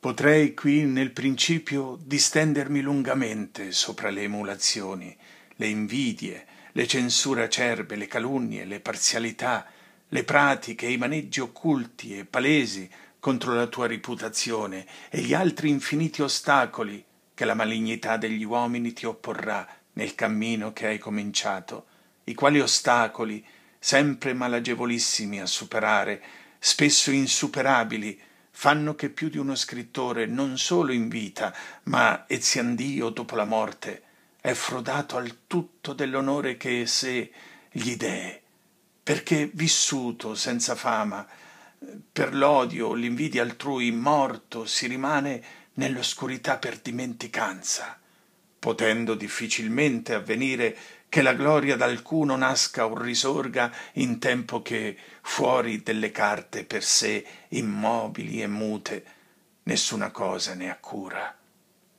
Potrei qui nel principio distendermi lungamente sopra le emulazioni, le invidie, le censure acerbe, le calunnie, le parzialità, le pratiche i maneggi occulti e palesi contro la tua reputazione e gli altri infiniti ostacoli che la malignità degli uomini ti opporrà nel cammino che hai cominciato, i quali ostacoli, sempre malagevolissimi a superare, spesso insuperabili, fanno che più di uno scrittore, non solo in vita, ma eziandio dopo la morte, è frodato al tutto dell'onore che se gli dee, perché vissuto senza fama, per l'odio, l'invidia altrui, morto, si rimane nell'oscurità per dimenticanza potendo difficilmente avvenire che la gloria d'alcuno nasca o risorga in tempo che, fuori delle carte per sé immobili e mute, nessuna cosa ne ha cura.